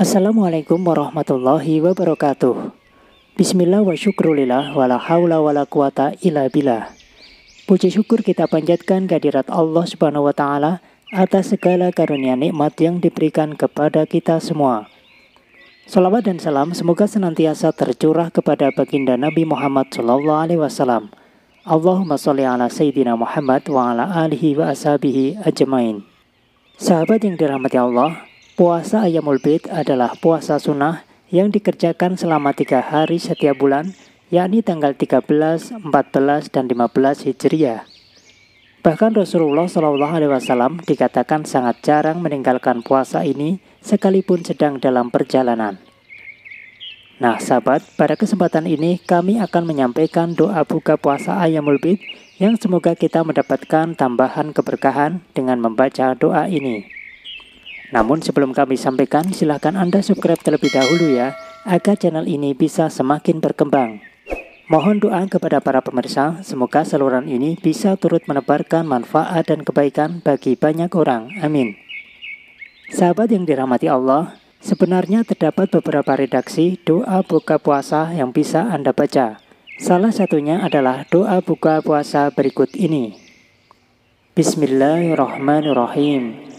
Assalamualaikum warahmatullahi wabarakatuh. Bismillah wa syukrulillah wa la hawla wa la quwata illa billah. Puji syukur kita panjatkan kehadirat Allah Subhanahu wa taala atas segala karunia nikmat yang diberikan kepada kita semua. Salawat dan salam semoga senantiasa tercurah kepada baginda Nabi Muhammad Shallallahu alaihi wasallam. Allahumma sholli ala sayyidina Muhammad wa ala alihi wa ashabihi ajmain. Sahabat yang dirahmati Allah, Puasa Ayamul Bid adalah puasa sunnah yang dikerjakan selama tiga hari setiap bulan, yakni tanggal 13, 14, dan 15 Hijriah. Bahkan Rasulullah Shallallahu Alaihi Wasallam dikatakan sangat jarang meninggalkan puasa ini sekalipun sedang dalam perjalanan. Nah sahabat, pada kesempatan ini kami akan menyampaikan doa buka puasa Ayamul Bid yang semoga kita mendapatkan tambahan keberkahan dengan membaca doa ini. Namun sebelum kami sampaikan, silahkan Anda subscribe terlebih dahulu ya, agar channel ini bisa semakin berkembang. Mohon doa kepada para pemirsa, semoga saluran ini bisa turut menebarkan manfaat dan kebaikan bagi banyak orang. Amin. Sahabat yang dirahmati Allah, sebenarnya terdapat beberapa redaksi doa buka puasa yang bisa Anda baca. Salah satunya adalah doa buka puasa berikut ini. Bismillahirrahmanirrahim.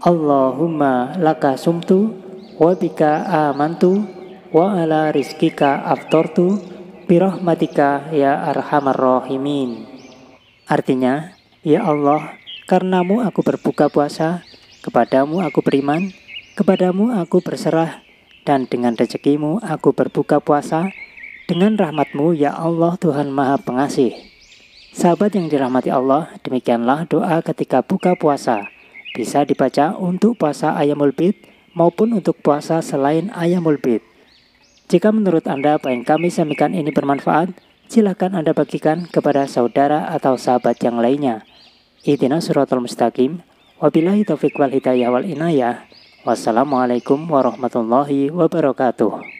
Allahumma laka sumtu wa bika amantu wa ala rizkika aftortu birahmatika ya arhamar rahimin. Artinya, ya Allah, karenamu aku berbuka puasa, kepadamu aku beriman, kepadamu aku berserah, dan dengan rezekimu aku berbuka puasa, dengan rahmatmu ya Allah Tuhan Maha Pengasih. Sahabat yang dirahmati Allah, demikianlah doa ketika buka puasa. Bisa dibaca untuk puasa Ayamul Bid maupun untuk puasa selain Ayamul Bid. Jika menurut Anda apa yang kami sampaikan ini bermanfaat, silahkan Anda bagikan kepada saudara atau sahabat yang lainnya. Itina suratul mustaqim, wabillahi taufiq wal hidayah wal inayah, wassalamualaikum warahmatullahi wabarakatuh.